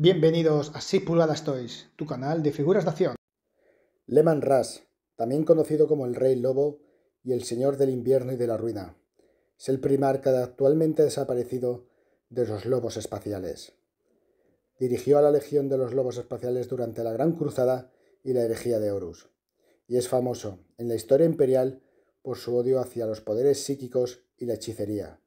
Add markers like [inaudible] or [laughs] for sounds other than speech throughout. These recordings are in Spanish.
Bienvenidos a 6 pulgadas Toys, tu canal de figuras de acción. Lehman Rush, también conocido como el Rey Lobo y el Señor del Invierno y de la Ruina, es el primarca actualmente desaparecido de los Lobos Espaciales. Dirigió a la Legión de los Lobos Espaciales durante la Gran Cruzada y la herejía de Horus, y es famoso en la historia imperial por su odio hacia los poderes psíquicos y la hechicería,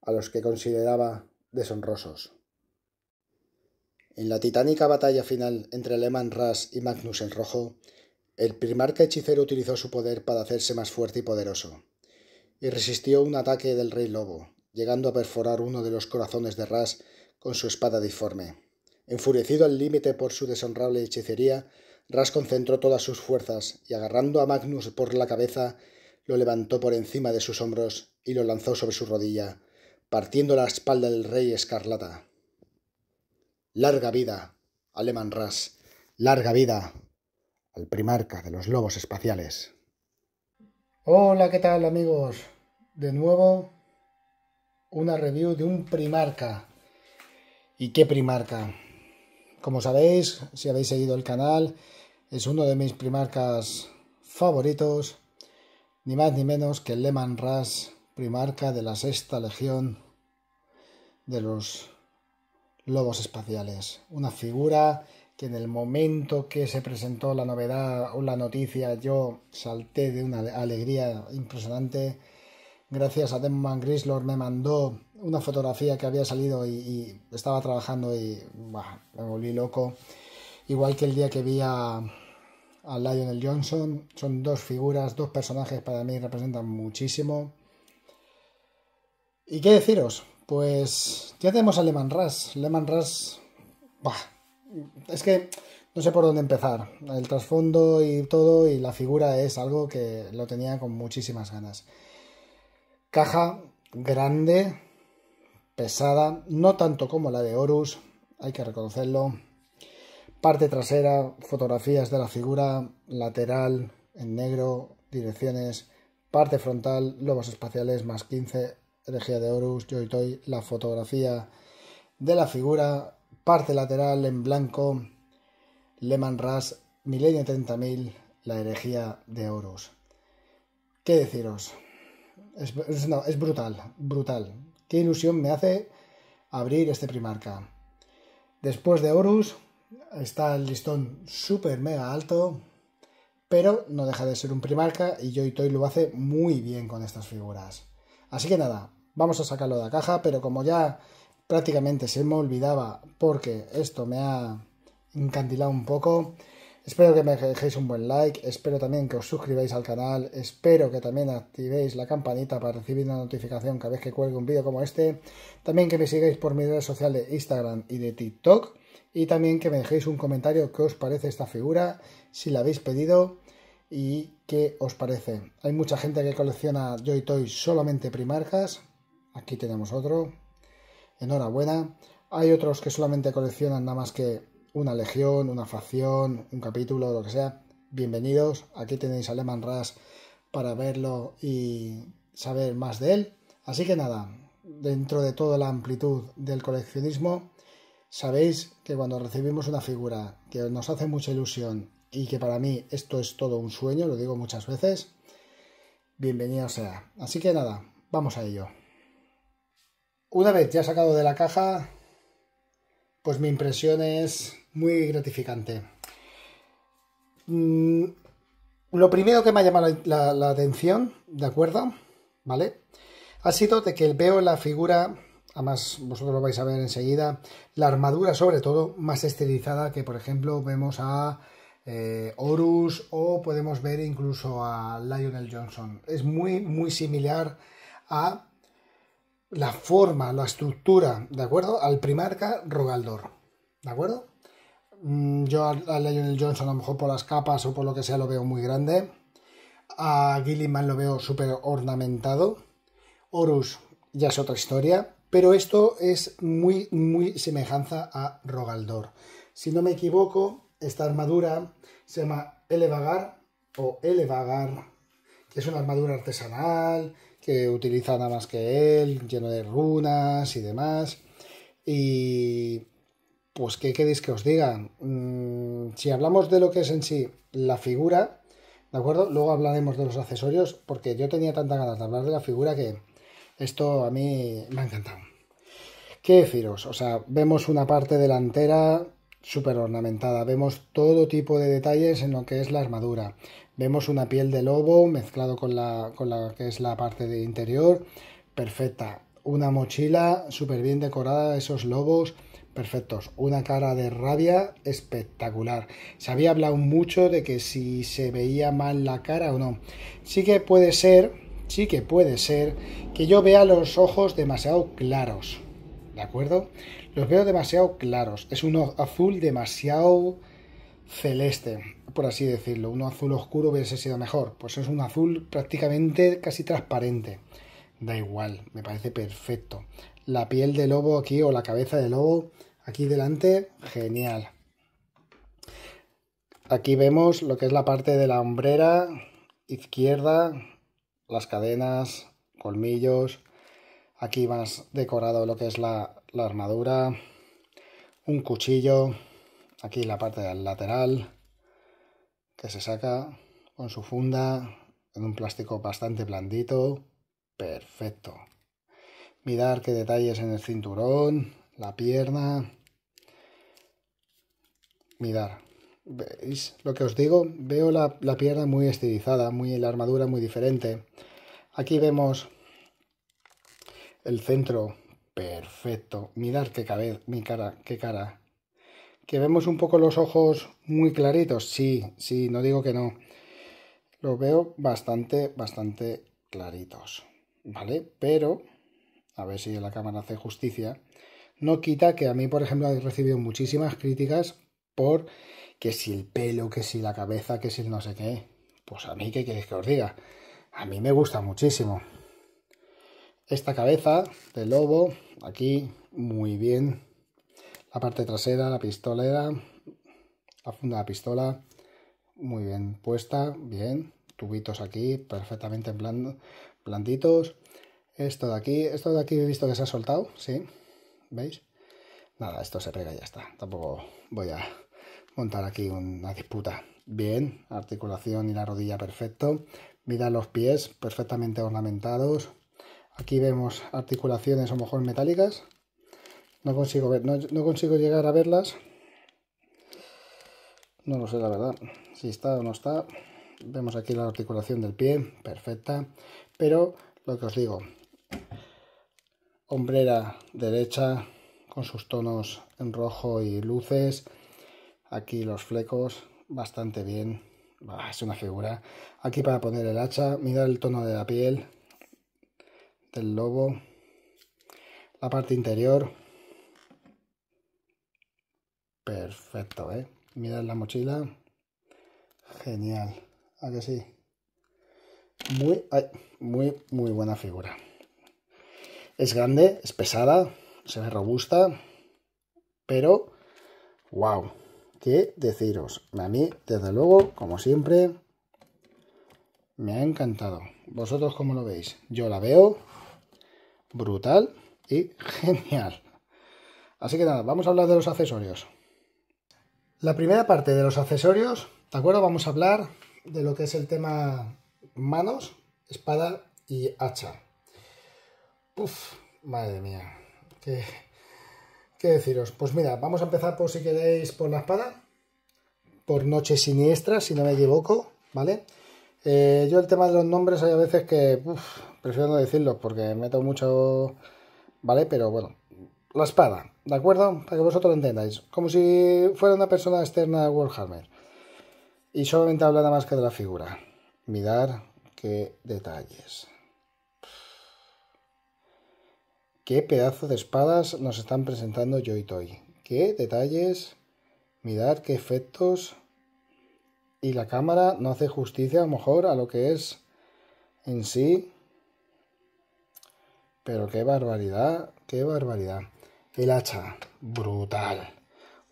a los que consideraba deshonrosos. En la titánica batalla final entre Leman Ras y Magnus el Rojo, el primarca hechicero utilizó su poder para hacerse más fuerte y poderoso, y resistió un ataque del rey lobo, llegando a perforar uno de los corazones de Ras con su espada diforme. Enfurecido al límite por su deshonrable hechicería, Ras concentró todas sus fuerzas y agarrando a Magnus por la cabeza, lo levantó por encima de sus hombros y lo lanzó sobre su rodilla, partiendo la espalda del rey escarlata. Larga vida, Aleman Ras. Larga vida al primarca de los lobos espaciales. Hola, ¿qué tal amigos? De nuevo, una review de un primarca. ¿Y qué primarca? Como sabéis, si habéis seguido el canal, es uno de mis primarcas favoritos, ni más ni menos que el Lehman Ras, primarca de la sexta legión de los Lobos Espaciales, una figura que en el momento que se presentó la novedad o la noticia yo salté de una alegría impresionante. Gracias a Denman Grislor me mandó una fotografía que había salido y, estaba trabajando y me volví loco. Igual que el día que vi a, a Lionel Johnson, son dos figuras, dos personajes para mí representan muchísimo. ¿Y qué deciros? Pues ya tenemos a Lehman Rush. Lehman Rush. es que no sé por dónde empezar. El trasfondo y todo y la figura es algo que lo tenía con muchísimas ganas. Caja grande, pesada, no tanto como la de Horus, hay que reconocerlo. Parte trasera, fotografías de la figura, lateral en negro, direcciones, parte frontal, lobos espaciales más 15, herejía de Horus, Joy Toy, la fotografía de la figura, parte lateral en blanco, Lehman Ras, Milenio 30.000, la herejía de Horus. ¿Qué deciros? Es, brutal, brutal. Qué ilusión me hace abrir este primarca. Después de Horus está el listón super mega alto, pero no deja de ser un primarca y Joy Toy lo hace muy bien con estas figuras. Así que nada, vamos a sacarlo de la caja, pero como ya prácticamente se me olvidaba porque esto me ha encandilado un poco, espero que me dejéis un buen like, espero también que os suscribáis al canal, espero que también activéis la campanita para recibir una notificación cada vez que cuelgue un vídeo como este, también que me sigáis por mi red social de Instagram y de TikTok y también que me dejéis un comentario qué os parece esta figura, si la habéis pedido y qué os parece. Hay mucha gente que colecciona Joy Toys solamente primarcas. Aquí tenemos otro. Enhorabuena. Hay otros que solamente coleccionan nada más que una legión, una facción, un capítulo, lo que sea. Bienvenidos. Aquí tenéis a Lehman Ras para verlo y saber más de él. Así que nada, dentro de toda la amplitud del coleccionismo, sabéis que cuando recibimos una figura que nos hace mucha ilusión y que para mí esto es todo un sueño, lo digo muchas veces, bienvenido sea. Así que nada, vamos a ello. Una vez ya sacado de la caja, pues mi impresión es muy gratificante. Mm, lo primero que me ha llamado la, la atención, ¿de acuerdo? ¿Vale? Ha sido de que veo la figura además vosotros lo vais a ver enseguida, la armadura sobre todo más estilizada que por ejemplo vemos a eh, Horus o podemos ver incluso a Lionel Johnson. Es muy, muy similar a la forma, la estructura, ¿de acuerdo? Al primarca Rogaldor, ¿de acuerdo? Mm, yo a Lionel Johnson a lo mejor por las capas o por lo que sea lo veo muy grande. A Gilliman lo veo súper ornamentado. Horus ya es otra historia, pero esto es muy, muy semejanza a Rogaldor. Si no me equivoco, esta armadura se llama Elevagar o Elevagar, que es una armadura artesanal que utiliza nada más que él, lleno de runas y demás. Y pues, ¿qué queréis que os diga? Mm, si hablamos de lo que es en sí la figura, ¿de acuerdo? Luego hablaremos de los accesorios, porque yo tenía tanta ganas de hablar de la figura que esto a mí me ha encantado. ¿Qué deciros? O sea, vemos una parte delantera súper ornamentada. Vemos todo tipo de detalles en lo que es la armadura. Vemos una piel de lobo mezclado con la, con la que es la parte de interior. Perfecta. Una mochila súper bien decorada, esos lobos perfectos. Una cara de rabia espectacular. Se había hablado mucho de que si se veía mal la cara o no. Sí que puede ser, sí que puede ser que yo vea los ojos demasiado claros. ¿de acuerdo? Los veo demasiado claros, es un azul demasiado celeste, por así decirlo. Un azul oscuro hubiese sido mejor, pues es un azul prácticamente casi transparente. Da igual, me parece perfecto. La piel de lobo aquí o la cabeza de lobo aquí delante, genial. Aquí vemos lo que es la parte de la hombrera izquierda, las cadenas, colmillos, Aquí más decorado lo que es la, armadura. Un cuchillo. Aquí la parte del lateral. Que se saca con su funda. En un plástico bastante blandito. Perfecto. Mirar qué detalles en el cinturón. La pierna. Mirar. ¿Veis lo que os digo? Veo la, pierna muy estilizada, muy la armadura muy diferente. Aquí vemos el centro, perfecto. Mirad qué cabeza, mi cara, qué cara. Que vemos un poco los ojos muy claritos. Sí, sí, no digo que no. Los veo bastante, bastante claritos. ¿Vale? Pero, a ver si la cámara hace justicia. No quita que a mí, por ejemplo, he recibido muchísimas críticas por que si el pelo, que si la cabeza, que si no sé qué. Pues a mí, ¿qué queréis que os diga? A mí me gusta muchísimo. Esta cabeza de lobo, aquí muy bien. La parte trasera, la pistolera, la funda de la pistola, muy bien puesta, bien. Tubitos aquí, perfectamente en plantitos. Esto de aquí, esto de aquí he visto que se ha soltado, sí. ¿Veis? Nada, esto se pega y ya está. Tampoco voy a montar aquí una disputa. Bien, articulación y la rodilla perfecto. Mirad los pies perfectamente ornamentados. Aquí vemos articulaciones a lo mejor metálicas. No consigo ver, no, consigo llegar a verlas. No lo sé, la verdad. Si está o no está. Vemos aquí la articulación del pie, perfecta. Pero lo que os digo, hombrera derecha con sus tonos en rojo y luces. Aquí los flecos, bastante bien. es una figura. Aquí para poner el hacha, mirar el tono de la piel, del lobo, la parte interior. Perfecto, ¿eh? Mirad la mochila. Genial. ¿A que sí? Muy, muy, muy buena figura. Es grande, es pesada, se ve robusta, pero, wow, qué deciros. A mí, desde luego, como siempre, me ha encantado. ¿Vosotros cómo lo veis? Yo la veo brutal y [laughs] genial. Así que nada, vamos a hablar de los accesorios. La primera parte de los accesorios, ¿de acuerdo? Vamos a hablar de lo que es el tema manos, espada y hacha. Uf, madre mía, ¿qué, deciros? Pues mira, vamos a empezar por si queréis por la espada, por Noche Siniestra, si no me equivoco, ¿vale? vale eh, yo el tema de los nombres hay a veces que prefiero no decirlos porque meto mucho, ¿vale? Pero bueno, la espada, ¿de acuerdo? Para que vosotros lo entendáis. Como si fuera una persona externa de Warhammer. Y solamente habla nada más que de la figura. Mirar qué detalles. Qué pedazo de espadas nos están presentando Joy Toy. Qué detalles. mirad qué efectos y la cámara no hace justicia a lo mejor a lo que es en sí. Pero qué barbaridad, qué barbaridad. El hacha, brutal.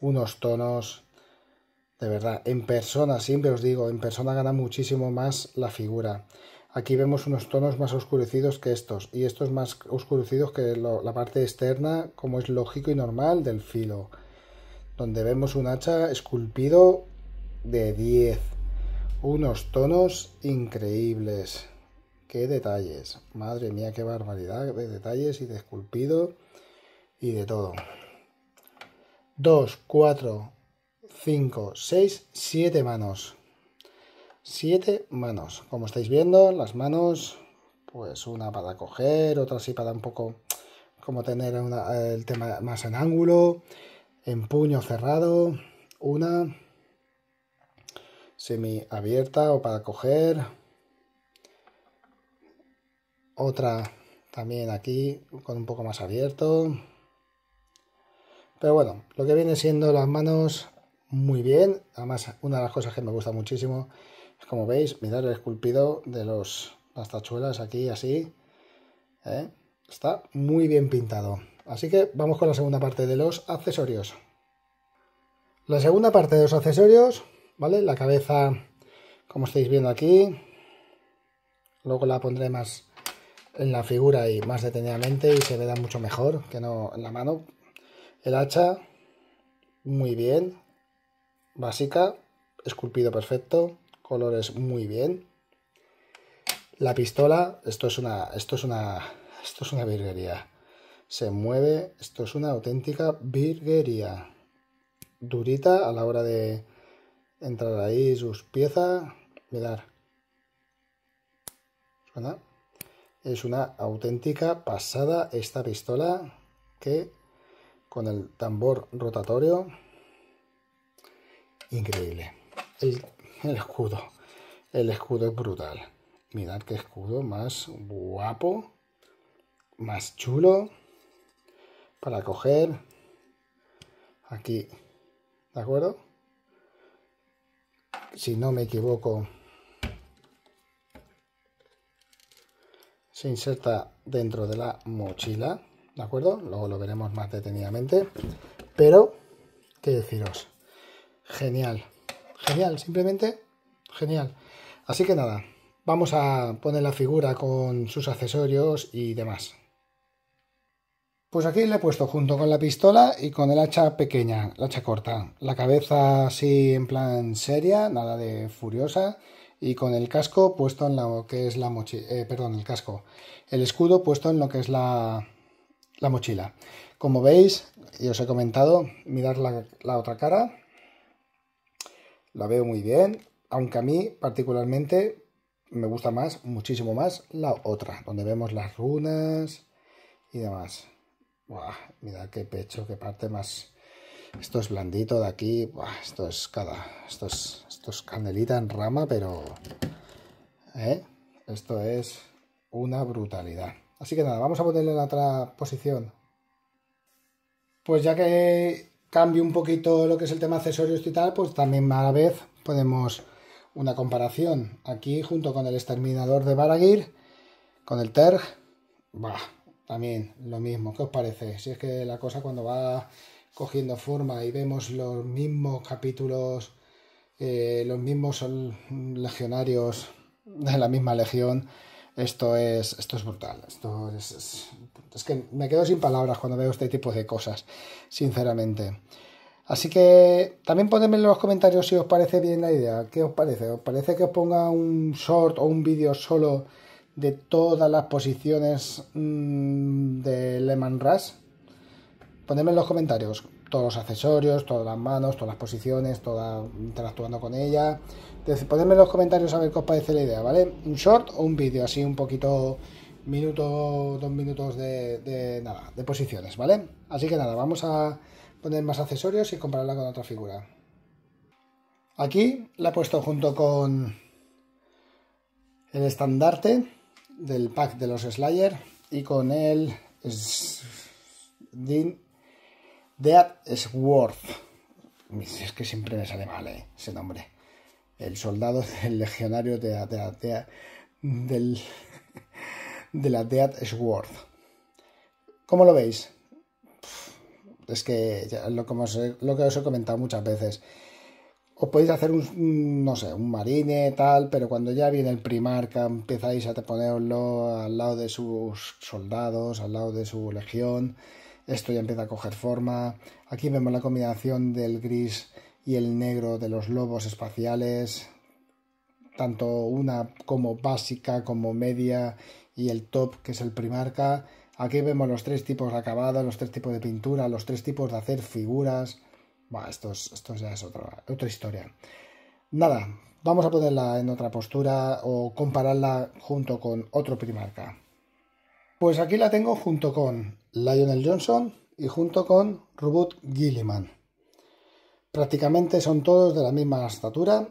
Unos tonos, de verdad, en persona, siempre os digo, en persona gana muchísimo más la figura. Aquí vemos unos tonos más oscurecidos que estos, y estos más oscurecidos que la parte externa, como es lógico y normal, del filo. Donde vemos un hacha esculpido de 10. Unos tonos increíbles. Qué detalles. Madre mía, qué barbaridad de detalles y de esculpido y de todo. 2, 4, 5, 6, 7 manos. 7 manos. Como estáis viendo, las manos, pues una para coger, otra así para un poco como tener el tema más en ángulo, en puño cerrado, una semi abierta o para coger. Otra también aquí con un poco más abierto. Pero bueno, lo que viene siendo las manos muy bien. Además, una de las cosas que me gusta muchísimo es como veis, mirar el esculpido de los, las tachuelas aquí así. ¿eh? Está muy bien pintado. Así que vamos con la segunda parte de los accesorios. La segunda parte de los accesorios ¿vale? La cabeza, como estáis viendo aquí, luego la pondré más en la figura y más detenidamente y se verá mucho mejor que no en la mano. El hacha, muy bien, básica, esculpido perfecto, colores muy bien. La pistola, esto es una, esto es una, esto es una virguería. Se mueve, esto es una auténtica virguería. Durita a la hora de, entrar ahí sus piezas, mirar. Es una auténtica pasada esta pistola que con el tambor rotatorio, increíble. El, escudo, el escudo es brutal. Mirad qué escudo más guapo, más chulo para coger aquí, ¿de acuerdo? si no me equivoco, se inserta dentro de la mochila, ¿de acuerdo? Luego lo veremos más detenidamente, pero, ¿qué deciros? Genial, genial, simplemente genial. Así que nada, vamos a poner la figura con sus accesorios y demás. Pues aquí le he puesto junto con la pistola y con el hacha pequeña, la hacha corta. La cabeza así en plan seria, nada de furiosa. Y con el casco puesto en lo que es la mochila. Eh, perdón, el casco. El escudo puesto en lo que es la, mochila. Como veis, y os he comentado, mirar la, la otra cara. La veo muy bien, aunque a mí particularmente me gusta más, muchísimo más, la otra, donde vemos las runas y demás mira qué pecho, qué parte más. Esto es blandito de aquí. esto es cada. Esto es, esto canelita en rama, pero. ¿eh? Esto es una brutalidad. Así que nada, vamos a ponerle en otra posición. Pues ya que cambio un poquito lo que es el tema accesorios y tal, pues también a la vez podemos una comparación. Aquí junto con el exterminador de Baragir, con el TERG. Buah, también lo mismo, ¿qué os parece? Si es que la cosa cuando va cogiendo forma y vemos los mismos capítulos, eh, los mismos legionarios de la misma legión, esto es, esto es brutal. Esto es, es, que me quedo sin palabras cuando veo este tipo de cosas, sinceramente. Así que también ponedme en los comentarios si os parece bien la idea. ¿Qué os parece? ¿Os parece que os ponga un short o un vídeo solo de todas las posiciones mm, de Lehman Rush. Ponedme en los comentarios todos los accesorios, todas las manos, todas las posiciones, todas interactuando con ella. Entonces, ponedme en los comentarios a ver qué os parece la idea, ¿vale? Un short o un vídeo, así un poquito, minuto, dos minutos de, de nada, de posiciones, ¿vale? Así que nada, vamos a poner más accesorios y compararla con otra figura. Aquí la he puesto junto con el estandarte del pack de los Slayer y con el Dean Death Sword. Es que siempre me sale mal eh, ese nombre. El soldado [laughs] del legionario de, la, de, de del, de Sword. ¿Cómo lo veis? Es que lo que os he comentado muchas veces os podéis hacer un, no sé, un marine, tal, pero cuando ya viene el Primarca empezáis a ponerlo al lado de sus soldados, al lado de su legión, esto ya empieza a coger forma. Aquí vemos la combinación del gris y el negro de los lobos espaciales, tanto una como básica, como media, y el top, que es el Primarca. Aquí vemos los tres tipos de acabado, los tres tipos de pintura, los tres tipos de hacer figuras bueno, esto, ya es otra, otra historia. Nada, vamos a ponerla en otra postura o compararla junto con otro primarca. Pues aquí la tengo junto con Lionel Johnson y junto con robot Gilliman. Prácticamente son todos de la misma estatura.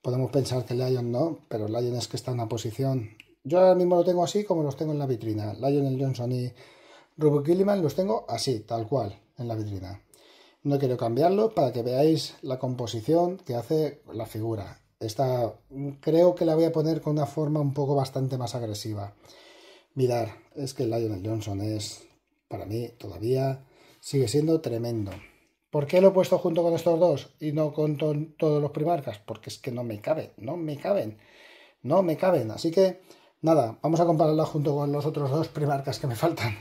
Podemos pensar que Lion no, pero Lion es que está en una posición. Yo ahora mismo lo tengo así como los tengo en la vitrina. Lionel Johnson y Robot Gilliman los tengo así, tal cual, en la vitrina. No quiero cambiarlo para que veáis la composición que hace la figura. Esta, creo que la voy a poner con una forma un poco bastante más agresiva. Mirar, es que Lionel Johnson es, para mí, todavía sigue siendo tremendo. ¿Por qué lo he puesto junto con estos dos y no con todos los primarcas? Porque es que no me caben, no me caben, no me caben. Así que, nada, vamos a compararla junto con los otros dos primarcas que me faltan.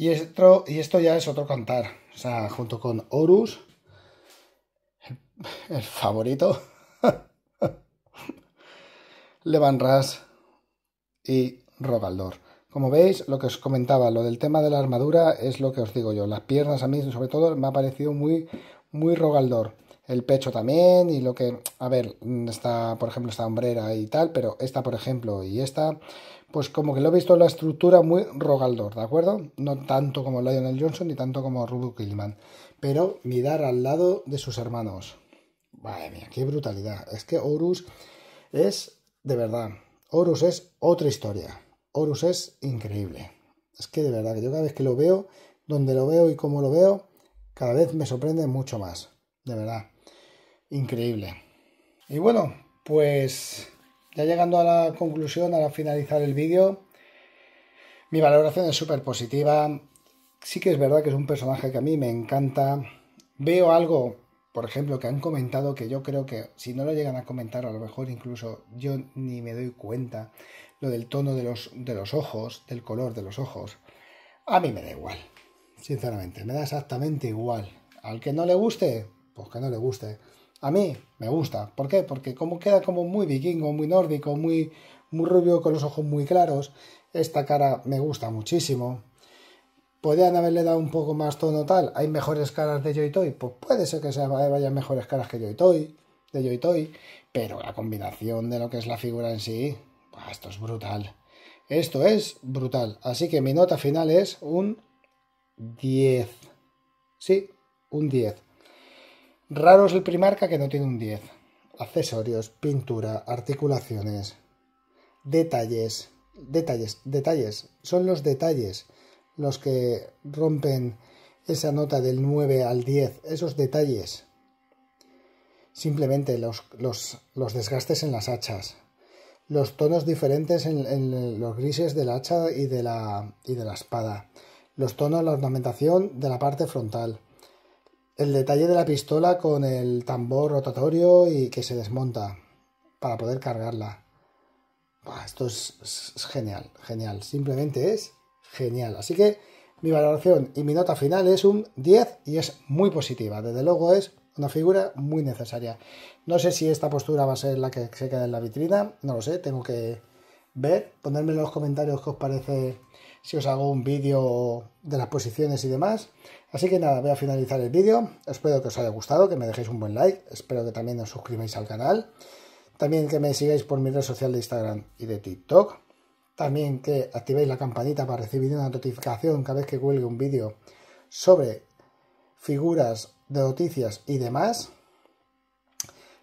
Y esto, y esto ya es otro cantar. O sea, junto con Horus, el, favorito, [laughs] Levan Ras y Rogaldor. Como veis, lo que os comentaba, lo del tema de la armadura es lo que os digo yo. Las piernas a mí, sobre todo, me ha parecido muy, muy Rogaldor. El pecho también y lo que... A ver, está, por ejemplo, esta hombrera y tal, pero esta, por ejemplo, y esta pues como que lo he visto en la estructura muy Rogaldor, ¿de acuerdo? No tanto como Lionel Johnson ni tanto como Ruben Killman, pero mirar al lado de sus hermanos. Madre mía, qué brutalidad. Es que Horus es, de verdad, Horus es otra historia. Horus es increíble. Es que de verdad que yo cada vez que lo veo, donde lo veo y cómo lo veo, cada vez me sorprende mucho más. De verdad. Increíble. Y bueno, pues ya llegando a la conclusión, al finalizar el vídeo, mi valoración es súper positiva. Sí que es verdad que es un personaje que a mí me encanta. Veo algo, por ejemplo, que han comentado que yo creo que si no lo llegan a comentar, a lo mejor incluso yo ni me doy cuenta, lo del tono de los, de los ojos, del color de los ojos. A mí me da igual, sinceramente, me da exactamente igual. Al que no le guste, pues que no le guste. A mí me gusta. ¿Por qué? Porque como queda como muy vikingo, muy nórdico, muy, muy rubio, con los ojos muy claros. Esta cara me gusta muchísimo. ¿Podrían haberle dado un poco más tono tal? ¿Hay mejores caras de Joy Pues puede ser que se vayan mejores caras que Joy de Joytoy. pero la combinación de lo que es la figura en sí, esto es brutal. Esto es brutal. Así que mi nota final es un 10. Sí, un 10. Raro es el primarca que no tiene un 10. Accesorios, pintura, articulaciones, detalles, detalles, detalles. Son los detalles los que rompen esa nota del 9 al 10, esos detalles. Simplemente los, desgastes en las hachas, los tonos diferentes en, los grises de la hacha y de la, y de la espada, los tonos, de la ornamentación de la parte frontal, el detalle de la pistola con el tambor rotatorio y que se desmonta para poder cargarla. esto es, genial, genial. Simplemente es genial. Así que mi valoración y mi nota final es un 10 y es muy positiva. Desde luego es una figura muy necesaria. No sé si esta postura va a ser la que se queda en la vitrina. No lo sé, tengo que ver. Ponerme en los comentarios qué os parece si os hago un vídeo de las posiciones y demás. Así que nada, voy a finalizar el vídeo. Espero que os haya gustado, que me dejéis un buen like. Espero que también os suscribáis al canal. También que me sigáis por mi red social de Instagram y de TikTok. También que activéis la campanita para recibir una notificación cada vez que cuelgue un vídeo sobre figuras de noticias y demás.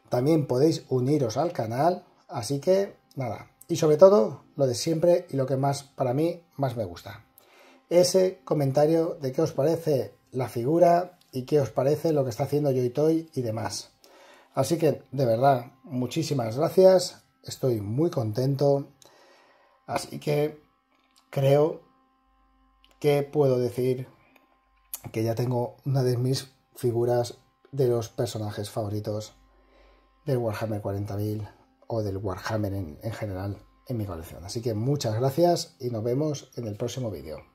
También podéis uniros al canal. Así que nada. Y sobre todo, lo de siempre y lo que más para mí más me gusta ese comentario de qué os parece la figura y qué os parece lo que está haciendo Yoitoy y demás. Así que, de verdad, muchísimas gracias, estoy muy contento, así que creo que puedo decir que ya tengo una de mis figuras de los personajes favoritos del Warhammer 40.000 o del Warhammer en, en general en mi colección. Así que muchas gracias y nos vemos en el próximo vídeo.